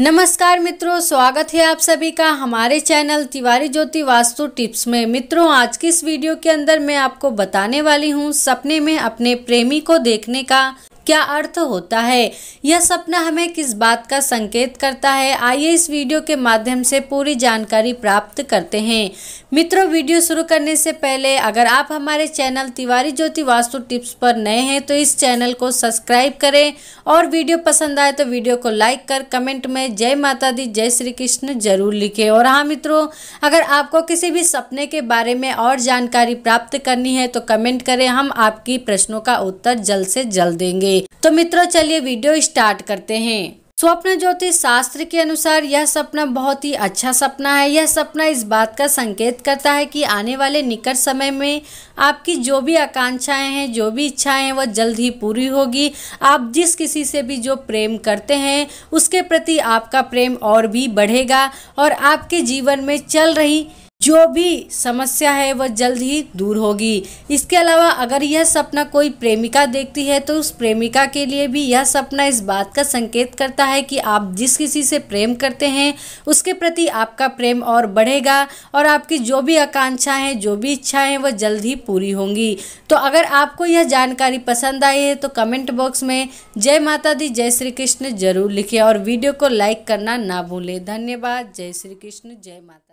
नमस्कार मित्रों स्वागत है आप सभी का हमारे चैनल तिवारी ज्योति वास्तु टिप्स में मित्रों आज की इस वीडियो के अंदर मैं आपको बताने वाली हूँ सपने में अपने प्रेमी को देखने का क्या अर्थ होता है यह सपना हमें किस बात का संकेत करता है आइए इस वीडियो के माध्यम से पूरी जानकारी प्राप्त करते हैं मित्रों वीडियो शुरू करने से पहले अगर आप हमारे चैनल तिवारी ज्योति वास्तु टिप्स पर नए हैं तो इस चैनल को सब्सक्राइब करें और वीडियो पसंद आए तो वीडियो को लाइक कर कमेंट में जय माता दी जय श्री कृष्ण जरूर लिखें और हाँ मित्रों अगर आपको किसी भी सपने के बारे में और जानकारी प्राप्त करनी है तो कमेंट करें हम आपकी प्रश्नों का उत्तर जल्द से जल्द देंगे तो मित्रों चलिए वीडियो स्टार्ट करते हैं स्वप्न ज्योतिष शास्त्र के अनुसार यह सपना बहुत ही अच्छा सपना है यह सपना इस बात का संकेत करता है कि आने वाले निकट समय में आपकी जो भी आकांक्षाएं हैं जो भी इच्छाएं हैं वह जल्द ही पूरी होगी आप जिस किसी से भी जो प्रेम करते हैं उसके प्रति आपका प्रेम और भी बढ़ेगा और आपके जीवन में चल रही जो भी समस्या है वह जल्द ही दूर होगी इसके अलावा अगर यह सपना कोई प्रेमिका देखती है तो उस प्रेमिका के लिए भी यह सपना इस बात का संकेत करता है कि आप जिस किसी से प्रेम करते हैं उसके प्रति आपका प्रेम और बढ़ेगा और आपकी जो भी आकांक्षा हैं जो भी इच्छाएं वह जल्द ही पूरी होंगी तो अगर आपको यह जानकारी पसंद आई है तो कमेंट बॉक्स में जय माता दी जय श्री कृष्ण जरूर लिखें और वीडियो को लाइक करना ना भूलें धन्यवाद जय श्री कृष्ण जय माता